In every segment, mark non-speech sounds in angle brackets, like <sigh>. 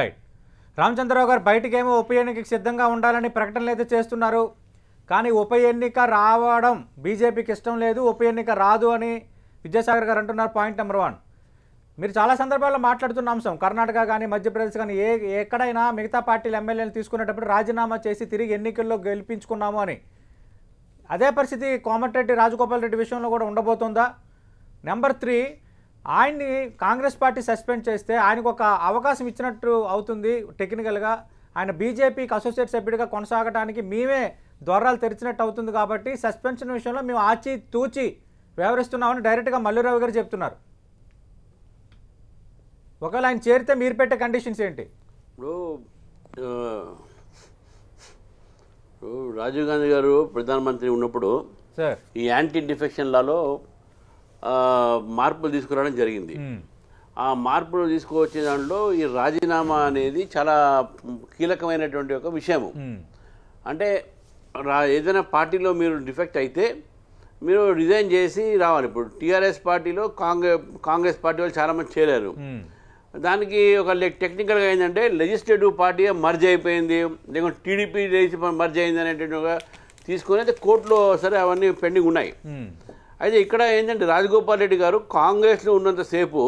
Right Ramachandra Rao గారు బయటకేమో ఉప ఎన్నికకి సిద్ధంగా ఉండాలని ప్రకటనలు అయితే చేస్తున్నారు కానీ ఉప ఎన్నిక రావడం బీజేపీకి ఇష్టం లేదు ఉప ఎన్నిక రాదు అని విద్యాసాగర్ గారు అంటున్నారు పాయింట్ నెంబర్ వన్ మీరు చాలా సందర్భాల్లో మాట్లాడుతున్న అంశం కర్ణాటక కానీ మధ్యప్రదేశ్ కానీ ఏ ఎక్కడైనా మిగతా పార్టీలు ఎమ్మెల్యేలు తీసుకునేటప్పుడు రాజీనామా చేసి తిరిగి ఎన్నికల్లో గెలిపించుకున్నాము అని అదే పరిస్థితి కోమటిరెడ్డి రాజగోపాల్ రెడ్డి విషయంలో కూడా ఉండబోతుందా నెంబర్ త్రీ ఆయన్ని కాంగ్రెస్ పార్టీ సస్పెండ్ చేస్తే ఆయనకు ఒక అవకాశం ఇచ్చినట్టు అవుతుంది టెక్నికల్గా ఆయన బీజేపీకి అసోసియేట్ సభ్యుడిగా కొనసాగడానికి మేమే ద్వారాలు తెరిచినట్టు అవుతుంది కాబట్టి సస్పెన్షన్ విషయంలో మేము ఆచి తూచి వ్యవహరిస్తున్నామని డైరెక్ట్గా మల్లురావు గారు చెప్తున్నారు ఒకవేళ ఆయన చేరితే మీరు పెట్టే కండిషన్స్ ఏంటి ఇప్పుడు రాజీవ్ గాంధీ గారు ప్రధానమంత్రి ఉన్నప్పుడు సార్ ఈ యాంటీ డిఫెక్షన్లలో మార్పులు తీసుకురావడం జరిగింది ఆ మార్పులు తీసుకువచ్చే దాంట్లో ఈ రాజీనామా అనేది చాలా కీలకమైనటువంటి ఒక విషయము అంటే ఏదైనా పార్టీలో మీరు డిఫెక్ట్ అయితే మీరు రిజైన్ చేసి రావాలి ఇప్పుడు టీఆర్ఎస్ పార్టీలో కాంగ్రెస్ కాంగ్రెస్ పార్టీ వాళ్ళు చాలామంది చేరారు దానికి ఒక టెక్నికల్గా ఏంటంటే లెజిస్లేటివ్ పార్టీ మర్జ్ అయిపోయింది లేకుంటే టీడీపీ మర్జ్ అయింది అనేటువంటి ఒక తీసుకుని అయితే కోర్టులో సరే అవన్నీ పెండింగ్ ఉన్నాయి అయితే ఇక్కడ ఏంటంటే రాజగోపాల్ రెడ్డి గారు కాంగ్రెస్లో ఉన్నంతసేపు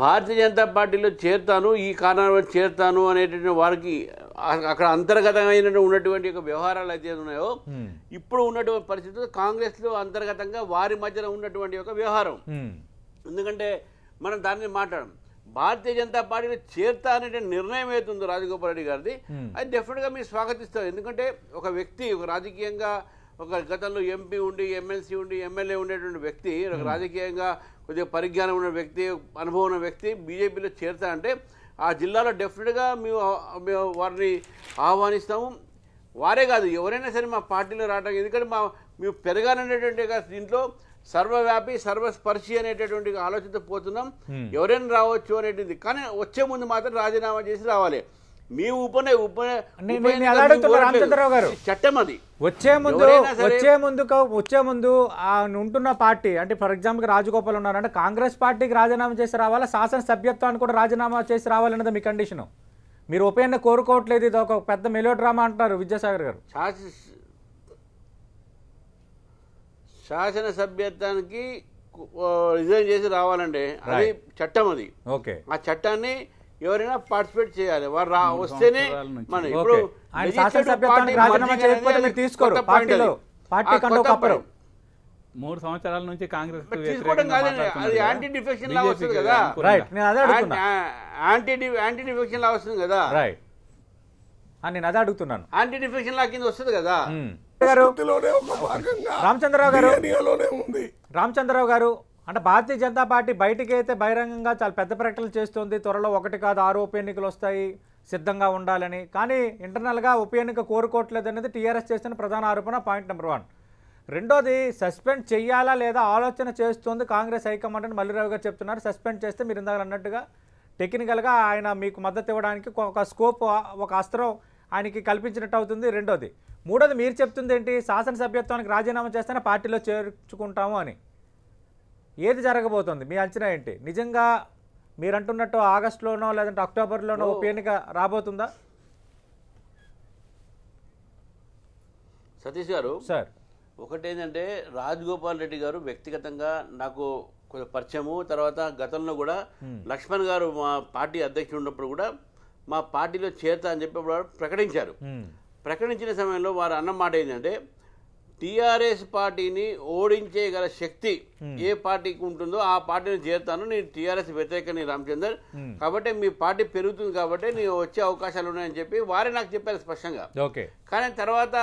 భారతీయ జనతా పార్టీలో చేరుతాను ఈ కారణం చేరుతాను అనేటువంటి వారికి అక్కడ అంతర్గతమైన ఉన్నటువంటి యొక్క వ్యవహారాలు అయితే ఉన్నాయో ఇప్పుడు ఉన్నటువంటి పరిస్థితుల్లో కాంగ్రెస్లో అంతర్గతంగా వారి మధ్యన ఉన్నటువంటి ఒక వ్యవహారం ఎందుకంటే మనం దాన్ని మాట్లాడడం భారతీయ జనతా పార్టీలో చేరుతా అనే నిర్ణయం ఉందో రాజగోపాల్ రెడ్డి గారిది అది డెఫినెట్గా మీరు స్వాగతిస్తారు ఎందుకంటే ఒక వ్యక్తి ఒక రాజకీయంగా ఒక గతంలో ఎంపీ ఉండి ఎమ్మెల్సీ ఉండి ఎమ్మెల్యే ఉండేటువంటి వ్యక్తి ఒక hmm. రాజకీయంగా కొద్దిగా పరిజ్ఞానం ఉన్న వ్యక్తి అనుభవం ఉన్న వ్యక్తి బీజేపీలో చేరుతా అంటే ఆ జిల్లాలో డెఫినెట్గా మేము మేము వారిని ఆహ్వానిస్తాము వారే కాదు ఎవరైనా సరే మా పార్టీలో రావడం ఎందుకంటే మా మేము పెరగాలనేటువంటి దీంట్లో సర్వవ్యాపి సర్వస్పర్శి అనేటటువంటి ఆలోచనతో పోతున్నాం hmm. ఎవరైనా రావచ్చు అనేటిది కానీ వచ్చే ముందు మాత్రం రాజీనామా చేసి రావాలి మీ ఉపనే రామచంద్రరావు గారు చట్టం అది వచ్చే ముందు వచ్చే ముందు వచ్చే ముందు ఉంటున్న పార్టీ అంటే ఫర్ ఎగ్జాంపుల్ రాజగోపాల్ ఉన్నారంటే కాంగ్రెస్ పార్టీకి రాజీనామా చేసి రావాలా శాసన సభ్యత్వాన్ని కూడా రాజీనామా చేసి రావాలన్నది మీ కండిషను మీరు ఉపయోగం కోరుకోవట్లేదు ఇది ఒక పెద్ద మెలో డ్రామా అంటున్నారు విద్యాసాగర్ గారు శాసన సభ్యత్వానికి రిజైన్ చేసి రావాలండి అది చట్టం అది ఓకే ఆ చట్టాన్ని ఎవరైనా పార్టిసిపేట్ చేయాలి వారు రా వస్తేనే మనం ఇప్పుడు మూడు సంవత్సరాల నుంచి కాంగ్రెస్ అది యాంటీ డిఫెక్షన్ లా వస్తుంది కదా యాంటీ యాంటీ డిఫెక్షన్ లా వస్తుంది కదా రైట్ నేను అది అడుగుతున్నాను యాంటీ డిఫెక్షన్ లా కింద వస్తుంది కదా రామచంద్రరావు గారు రామచంద్రరావు గారు అంటే భారతీయ జనతా పార్టీ బయటికి అయితే బహిరంగంగా చాలా పెద్ద ప్రకటనలు చేస్తుంది త్వరలో ఒకటి కాదు ఆరు ఉప ఎన్నికలు వస్తాయి సిద్ధంగా ఉండాలని కానీ ఇంటర్నల్గా ఉప ఎన్నిక కోరుకోవట్లేదు అనేది టీఆర్ఎస్ చేసిన ప్రధాన ఆరోపణ పాయింట్ నెంబర్ వన్ రెండోది సస్పెండ్ చేయాలా లేదా ఆలోచన చేస్తుంది కాంగ్రెస్ హైకమాండ్ అని మల్లిరావు గారు చెప్తున్నారు సస్పెండ్ చేస్తే మీరు ఇందాక అన్నట్టుగా టెక్నికల్గా ఆయన మీకు మద్దతు ఇవ్వడానికి ఒక స్కోప్ ఒక అస్త్రం ఆయనకి కల్పించినట్టు అవుతుంది రెండోది మూడోది మీరు చెప్తుంది ఏంటి శాసనసభ్యత్వానికి రాజీనామా చేస్తేనే పార్టీలో చేర్చుకుంటాము అని ఏది జరగబోతోంది మీ అంచనా ఏంటి నిజంగా మీరు అంటున్నట్టు ఆగస్టులోనో లేదంటే అక్టోబర్లోనో ఉప ఎన్నిక రాబోతుందా సతీష్ గారు సార్ ఏంటంటే రాజగోపాల్ రెడ్డి గారు వ్యక్తిగతంగా నాకు కొంచెం పరిచయము తర్వాత గతంలో కూడా లక్ష్మణ్ గారు మా పార్టీ అధ్యక్షుడు ఉన్నప్పుడు కూడా మా పార్టీలో చేరతా అని చెప్పి ప్రకటించారు ప్రకటించిన సమయంలో వారు అన్న మాట ఏంటంటే టిఆర్ఎస్ పార్టీని గల శక్తి hmm. ఏ పార్టీకి ఉంటుందో ఆ పార్టీని చేరుతాను నేను వ్యతిరేక వ్యతిరేకని రామచందర్ hmm. కాబట్టి మీ పార్టీ పెరుగుతుంది కాబట్టి నేను వచ్చే అవకాశాలు ఉన్నాయని చెప్పి వారే నాకు చెప్పారు స్పష్టంగా ఓకే కానీ తర్వాత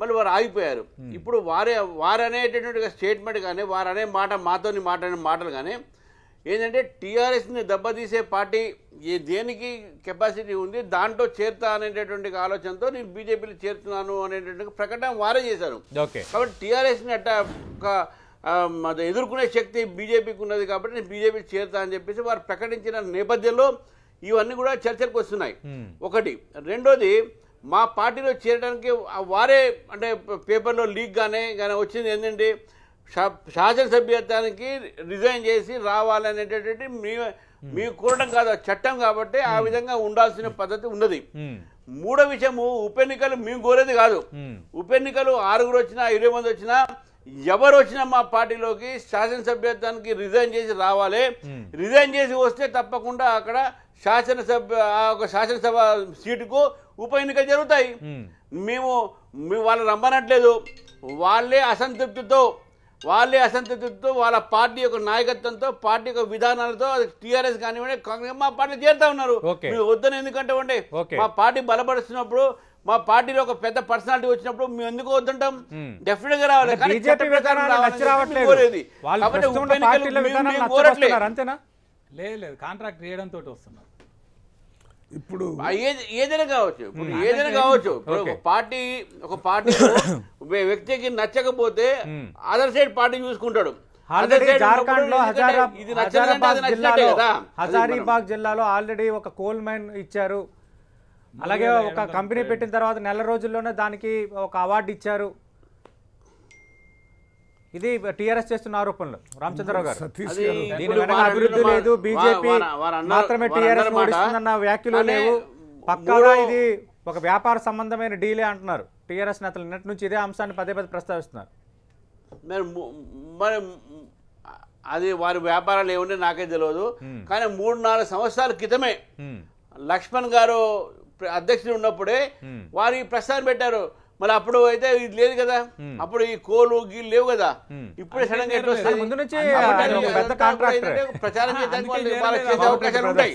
మళ్ళీ వారు ఆగిపోయారు hmm. ఇప్పుడు వారే వారు అనేటటువంటి స్టేట్మెంట్ కానీ వారు అనే మాట మాతోని మాట్లాడిన మాటలు కానీ ఏంటంటే టీఆర్ఎస్ని దెబ్బతీసే పార్టీ ఏ దేనికి కెపాసిటీ ఉంది దాంట్లో చేరుతా అనేటటువంటి ఆలోచనతో నేను బీజేపీలో చేరుతున్నాను అనేటటువంటి ప్రకటన వారే చేశారు కాబట్టి టీఆర్ఎస్ని అట్ట ఒక ఎదుర్కొనే శక్తి బీజేపీకి ఉన్నది కాబట్టి నేను బీజేపీ చేరుతా అని చెప్పేసి వారు ప్రకటించిన నేపథ్యంలో ఇవన్నీ కూడా చర్చలకు వస్తున్నాయి hmm. ఒకటి రెండోది మా పార్టీలో చేరడానికి వారే అంటే పేపర్లో లీక్ కానీ కానీ వచ్చింది ఏంటంటే శాసనసభ్యత్వానికి రిజైన్ చేసి రావాలనేటటువంటి మీ hmm. మీ కోరడం కాదు చట్టం కాబట్టి ఆ hmm. విధంగా ఉండాల్సిన పద్ధతి ఉన్నది hmm. మూడో విషయము ఉప ఎన్నికలు మేము కోరేది కాదు ఉప ఎన్నికలు ఆరుగురు వచ్చినా ఇరవై మంది వచ్చినా ఎవరు వచ్చినా మా పార్టీలోకి శాసనసభ్యత్వానికి రిజైన్ చేసి రావాలి రిజైన్ చేసి వస్తే తప్పకుండా అక్కడ శాసనసభ్య ఆ ఒక శాసనసభ సీటుకు ఉప ఎన్నికలు జరుగుతాయి మేము వాళ్ళు రమ్మనట్లేదు వాళ్ళే అసంతృప్తితో వాళ్ళే అసంతృప్తితో వాళ్ళ పార్టీ యొక్క నాయకత్వంతో పార్టీ యొక్క విధానాలతో టీఆర్ఎస్ కానివ్వండి కాంగ్రెస్ మా పార్టీ చేరుతా ఉన్నారు వద్దని ఎందుకంటే ఉండే మా పార్టీ బలపరుస్తున్నప్పుడు మా పార్టీలో ఒక పెద్ద పర్సనాలిటీ వచ్చినప్పుడు మేము ఎందుకు వద్దుంటాం డెఫినెట్ గా రావాలి కాబట్టి లేదు కాంట్రాక్ట్ చేయడంతో వస్తున్నారు ఇప్పుడు ఏదైనా కావచ్చు ఇప్పుడు ఏదైనా కావచ్చు పార్టీ ఒక పార్టీ <coughs> వ్యక్తికి నచ్చకపోతే అదర్ సైడ్ పార్టీ చూసుకుంటాడు హజారాబాద్ జిల్లాలో హజారీబాగ్ జిల్లాలో ఆల్రెడీ ఒక కోల్ మైన్ ఇచ్చారు అలాగే ఒక కంపెనీ పెట్టిన తర్వాత నెల రోజుల్లోనే దానికి ఒక అవార్డు ఇచ్చారు ఇది టిఆర్ఎస్ చేస్తున్న ఆరోపణలు రామచంద్రరావు గారు దీని అభివృద్ధి లేదు బీజేపీ మాత్రమే వ్యాఖ్యలు లేవు పక్కాగా ఇది ఒక వ్యాపార సంబంధమైన డీలే అంటున్నారు టిఆర్ఎస్ నేతలు నిన్నటి నుంచి ఇదే అంశాన్ని పదే పదే ప్రస్తావిస్తున్నారు మరి మరి అది వారి వ్యాపారాలు ఏమంటే నాకే తెలియదు కానీ మూడు నాలుగు సంవత్సరాల క్రితమే లక్ష్మణ్ గారు అధ్యక్షుడు ఉన్నప్పుడే వారి ప్రస్తావన పెట్టారు మరి అప్పుడు అయితే ఇది లేదు కదా అప్పుడు ఈ కోలు గీలు లేవు కదా ఇప్పుడే సడన్ గా ప్రచారం చేయడానికి ఉంటాయి